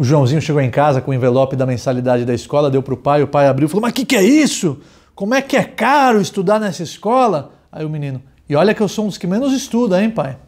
O Joãozinho chegou em casa com o envelope da mensalidade da escola, deu para o pai, o pai abriu e falou: Mas o que, que é isso? Como é que é caro estudar nessa escola? Aí o menino: E olha que eu sou um dos que menos estuda, hein, pai?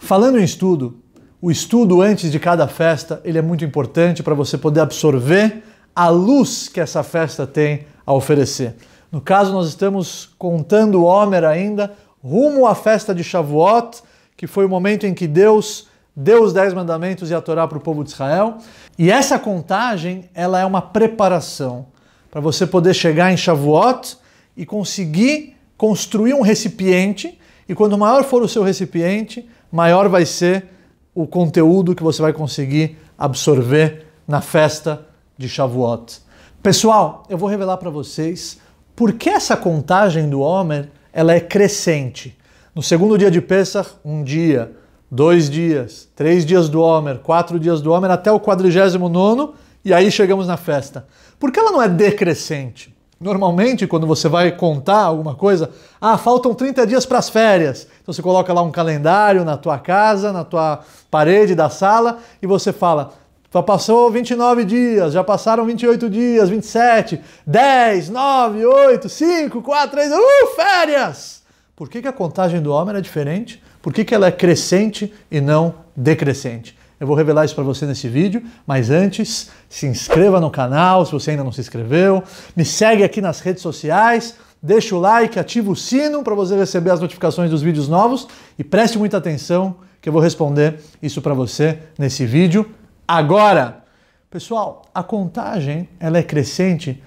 Falando em estudo, o estudo antes de cada festa, ele é muito importante para você poder absorver a luz que essa festa tem a oferecer. No caso, nós estamos contando Homer ainda rumo à festa de Shavuot, que foi o momento em que Deus deu os Dez Mandamentos e a Torá para o povo de Israel. E essa contagem, ela é uma preparação para você poder chegar em Shavuot e conseguir construir um recipiente. E quanto maior for o seu recipiente, maior vai ser o conteúdo que você vai conseguir absorver na festa de Shavuot. Pessoal, eu vou revelar para vocês por que essa contagem do Homer ela é crescente. No segundo dia de Pesach, um dia, dois dias, três dias do Homer, quatro dias do Homer, até o 49 nono, e aí chegamos na festa. Por que ela não é decrescente? Normalmente, quando você vai contar alguma coisa, ah, faltam 30 dias para as férias. Então você coloca lá um calendário na tua casa, na tua parede da sala e você fala: já passou 29 dias, já passaram 28 dias, 27, 10, 9, 8, 5, 4, 3, uh, férias! Por que, que a contagem do homem era diferente? Por que, que ela é crescente e não decrescente? Eu vou revelar isso para você nesse vídeo, mas antes, se inscreva no canal se você ainda não se inscreveu, me segue aqui nas redes sociais, deixa o like, ativa o sino para você receber as notificações dos vídeos novos e preste muita atenção que eu vou responder isso para você nesse vídeo agora. Pessoal, a contagem ela é crescente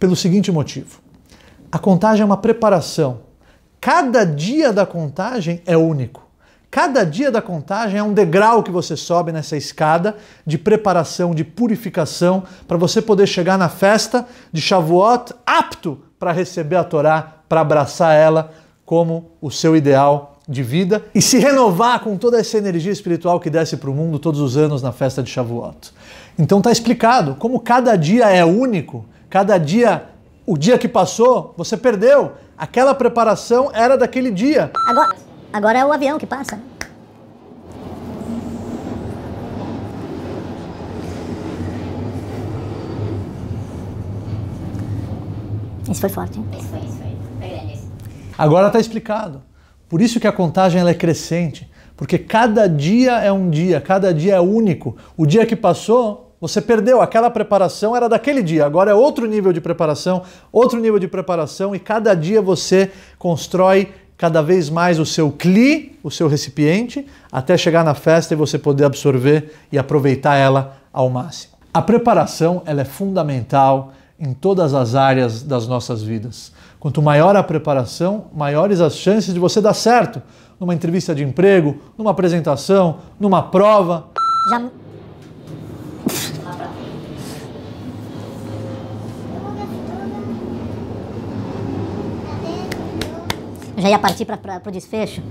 pelo seguinte motivo. A contagem é uma preparação. Cada dia da contagem é único. Cada dia da contagem é um degrau que você sobe nessa escada de preparação, de purificação, para você poder chegar na festa de Shavuot apto para receber a Torá, para abraçar ela como o seu ideal de vida e se renovar com toda essa energia espiritual que desce para o mundo todos os anos na festa de Shavuot. Então está explicado como cada dia é único, cada dia, o dia que passou, você perdeu. Aquela preparação era daquele dia. Agora Agora é o avião que passa. Isso foi forte, hein? Isso foi, isso foi. Foi Agora está explicado. Por isso que a contagem ela é crescente. Porque cada dia é um dia, cada dia é único. O dia que passou, você perdeu. Aquela preparação era daquele dia, agora é outro nível de preparação, outro nível de preparação, e cada dia você constrói cada vez mais o seu cli, o seu recipiente, até chegar na festa e você poder absorver e aproveitar ela ao máximo. A preparação ela é fundamental em todas as áreas das nossas vidas. Quanto maior a preparação, maiores as chances de você dar certo numa entrevista de emprego, numa apresentação, numa prova. Já já ia partir para o desfecho.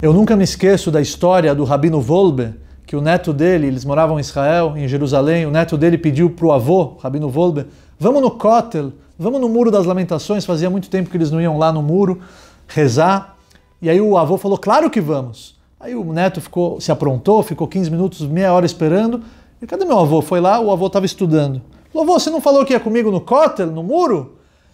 Eu nunca me esqueço da história do Rabino Volbe, que o neto dele, eles moravam em Israel, em Jerusalém, o neto dele pediu para o avô, Rabino Volbe, vamos no Kotel, vamos no Muro das Lamentações, fazia muito tempo que eles não iam lá no muro rezar. E aí o avô falou, claro que vamos. Aí o neto ficou, se aprontou, ficou 15 minutos, meia hora esperando. E cadê meu avô? Foi lá, o avô estava estudando. Falou, avô, você não falou que ia comigo no Kotel, no muro?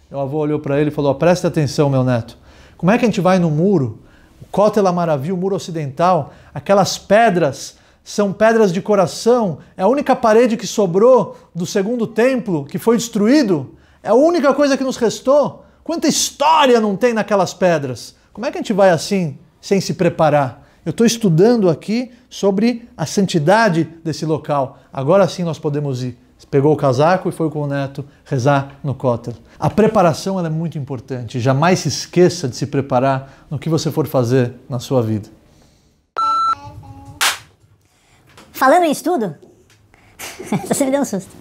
Meu avô olhou para ele e falou: Presta atenção, meu neto. Como é que a gente vai no muro? O Cótela Maravilha, o muro ocidental, aquelas pedras são pedras de coração. É a única parede que sobrou do segundo templo que foi destruído. É a única coisa que nos restou. Quanta história não tem naquelas pedras? Como é que a gente vai assim sem se preparar? Eu estou estudando aqui sobre a santidade desse local. Agora sim nós podemos ir pegou o casaco e foi com o neto rezar no cótel. A preparação é muito importante. Jamais se esqueça de se preparar no que você for fazer na sua vida. Falando em estudo, você me deu um susto.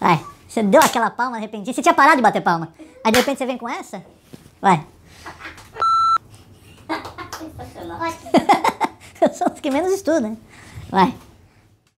Vai, você deu aquela palma repente. Você tinha parado de bater palma. Aí de repente você vem com essa? Vai. Eu sou os que menos estudam. Né? Vai.